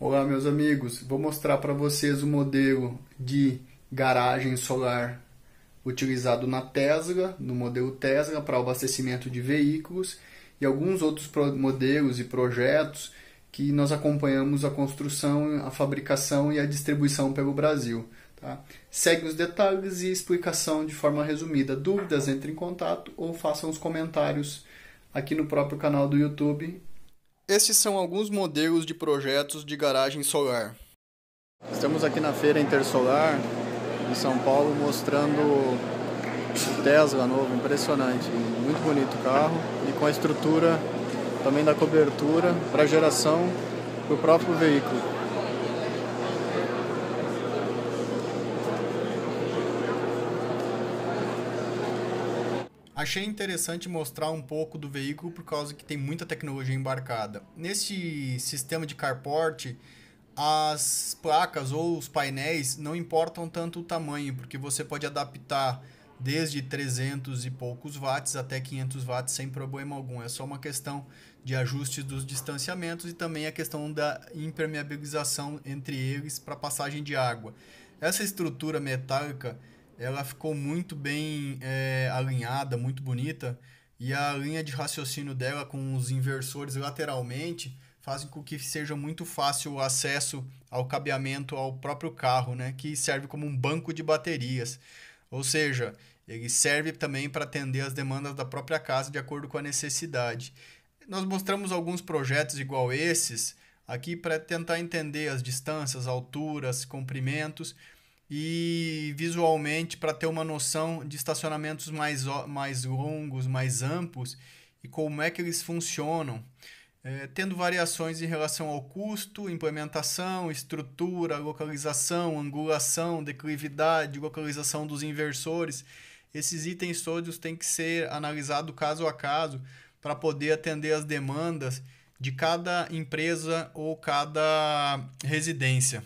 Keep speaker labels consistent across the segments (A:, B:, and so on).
A: Olá, meus amigos. Vou mostrar para vocês o modelo de garagem solar utilizado na Tesla, no modelo Tesla para abastecimento de veículos e alguns outros modelos e projetos que nós acompanhamos a construção, a fabricação e a distribuição pelo Brasil. Tá? Segue os detalhes e explicação de forma resumida. Dúvidas, entre em contato ou façam os comentários aqui no próprio canal do YouTube estes são alguns modelos de projetos de garagem solar. Estamos aqui na Feira Intersolar, em São Paulo, mostrando o Tesla novo, impressionante. Muito bonito o carro e com a estrutura também da cobertura para geração do próprio veículo. Achei interessante mostrar um pouco do veículo por causa que tem muita tecnologia embarcada. Nesse sistema de carport, as placas ou os painéis não importam tanto o tamanho, porque você pode adaptar desde 300 e poucos watts até 500 watts sem problema algum. É só uma questão de ajustes dos distanciamentos e também a questão da impermeabilização entre eles para passagem de água. Essa estrutura metálica ela ficou muito bem é, alinhada, muito bonita, e a linha de raciocínio dela com os inversores lateralmente fazem com que seja muito fácil o acesso ao cabeamento ao próprio carro, né, que serve como um banco de baterias. Ou seja, ele serve também para atender as demandas da própria casa de acordo com a necessidade. Nós mostramos alguns projetos igual esses aqui para tentar entender as distâncias, alturas, comprimentos e visualmente para ter uma noção de estacionamentos mais, mais longos, mais amplos e como é que eles funcionam, é, tendo variações em relação ao custo, implementação, estrutura, localização, angulação, declividade, localização dos inversores. Esses itens todos têm que ser analisados caso a caso para poder atender as demandas de cada empresa ou cada residência.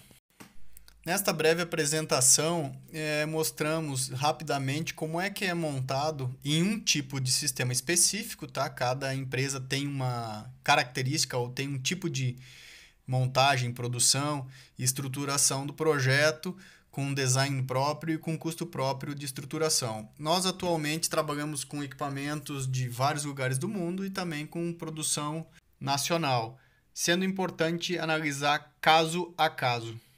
A: Nesta breve apresentação, é, mostramos rapidamente como é que é montado em um tipo de sistema específico, tá? Cada empresa tem uma característica ou tem um tipo de montagem, produção e estruturação do projeto com design próprio e com custo próprio de estruturação. Nós atualmente trabalhamos com equipamentos de vários lugares do mundo e também com produção nacional, sendo importante analisar caso a caso.